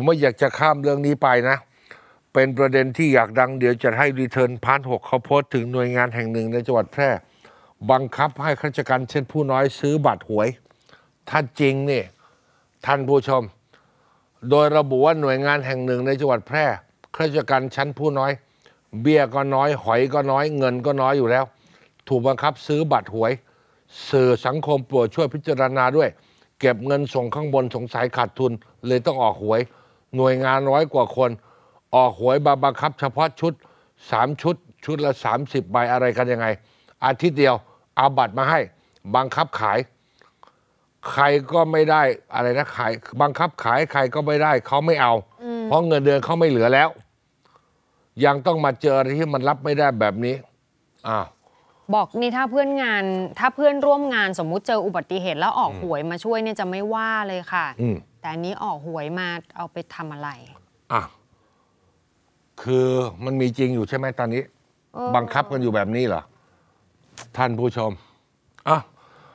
ผมไม่อยากจะข้ามเรื่องนี้ไปนะ เป็นประเด็นที่อยากดังเดี๋ยวจะให้รีเทิร์นพันหกเขาโพสถึงหน่วยงานแห่งหนึ่งในจังหวัดแพร่ บังคับให้ข้าราชการเช่นผู้น้อยซื้อบัตรหวยถ้าจริงนี่ท่านผู้ชม โดยระบุว่าหน่วยงานแห่งหนึ่งในจังหวัดแพร่ข้าราชการชั้นผู้น้อย เบี้ยก็น้อยหอยก็น้อยเงินก็น้อยอยู่แล้ว ถูกบังคับซื้อบัตรหวยสื่อสังคมปวดช่วยพิจารณาด้วย เก็บเงินส่งข้างบนสงสัยขาดทุนเลยต้องออกหวยหน่วยงานร้อยกว่าคน ออกหวยบาบังคับเฉพาะชุด 3 ชุด ชุดละ 30ใบอะไรกันยังไง อาทิตย์เดียวเอาบัตรมาให้ บังคับขาย ใครก็ไม่ได้อะไรนะ ขาย บังคับขายใครก็ไม่ได้เขาไม่เอา เพราะเงินเดือนเขาไม่เหลือแล้ว ยังต้องมาเจออะไรที่มันรับไม่ได้แบบนี้อ้าวบอกนี่ถ้าเพื่อนงาน ถ้าเพื่อนร่วมงานสมมุติเจออุบัติเหตุแล้วออกหวยมาช่วยเนี่ยจะไม่ว่าเลยค่ะแต่อันนี้ออกหวยมาเอาไปทำอะไร อ่ะคือมันมีจริงอยู่ใช่ไหมตอนนี้ บังคับกันอยู่แบบนี้เหรอ ท่านผู้ชม